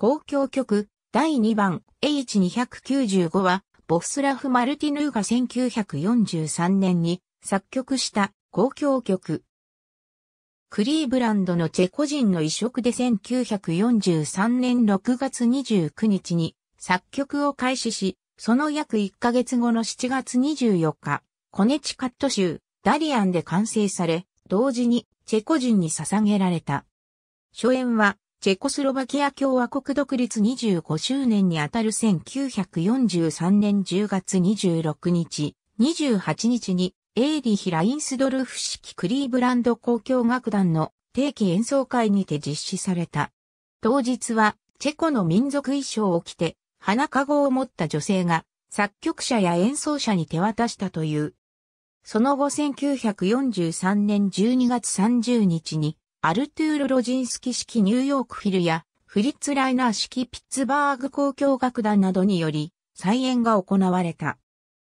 交響曲第2番 H295 はボスラフ・マルティヌーが1943年に作曲した交響曲。クリーブランドのチェコ人の移植で1943年6月29日に作曲を開始し、その約1ヶ月後の7月24日、コネチカット州ダリアンで完成され、同時にチェコ人に捧げられた。初演はチェコスロバキア共和国独立25周年にあたる1943年10月26日、28日に、エーリヒ・ラインスドルフ式クリーブランド交響楽団の定期演奏会にて実施された。当日は、チェコの民族衣装を着て、花籠を持った女性が、作曲者や演奏者に手渡したという。その後1943年12月30日に、アルトゥール・ロジンスキ式ニューヨークフィルやフリッツ・ライナー式ピッツバーグ交響楽団などにより再演が行われた。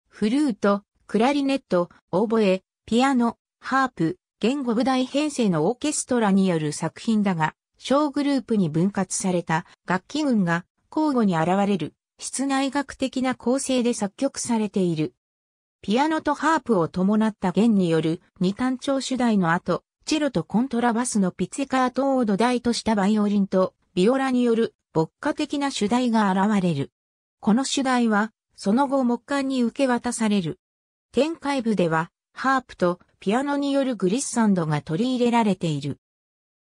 フルート、クラリネット、オーボエ、ピアノ、ハープ、言語舞台編成のオーケストラによる作品だが、小グループに分割された楽器群が交互に現れる室内楽的な構成で作曲されている。ピアノとハープを伴った弦による二単調主題の後、チェロとコントラバスのピツェカートを土台としたバイオリンとビオラによる牧歌的な主題が現れる。この主題は、その後木管に受け渡される。展開部では、ハープとピアノによるグリッサンドが取り入れられている。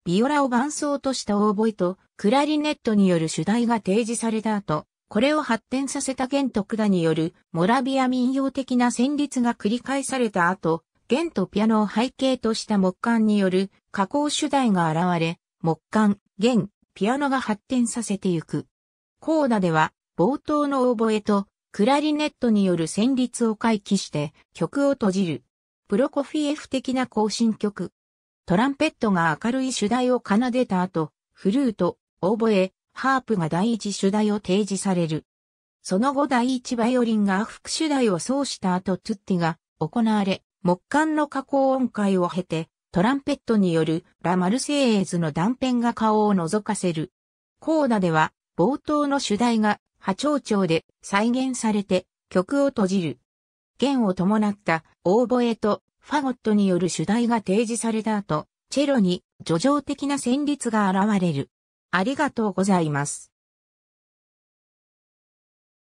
ビオラを伴奏としたオーボイとクラリネットによる主題が提示された後、これを発展させた玄徳田によるモラビア民謡的な旋律が繰り返された後、弦とピアノを背景とした木管による加工主題が現れ、木管、弦、ピアノが発展させてゆく。コーダでは冒頭のオーボエとクラリネットによる旋律を回帰して曲を閉じる。プロコフィエフ的な行進曲。トランペットが明るい主題を奏でた後、フルート、オーボエ、ハープが第一主題を提示される。その後第一バイオリンが副主題を奏した後トゥッティが行われ、木管の加工音階を経て、トランペットによるラ・マルセイエーズの断片が顔を覗かせる。コーダでは冒頭の主題が波長長で再現されて曲を閉じる。弦を伴ったオーボエとファゴットによる主題が提示された後、チェロに叙情的な旋律が現れる。ありがとうございます。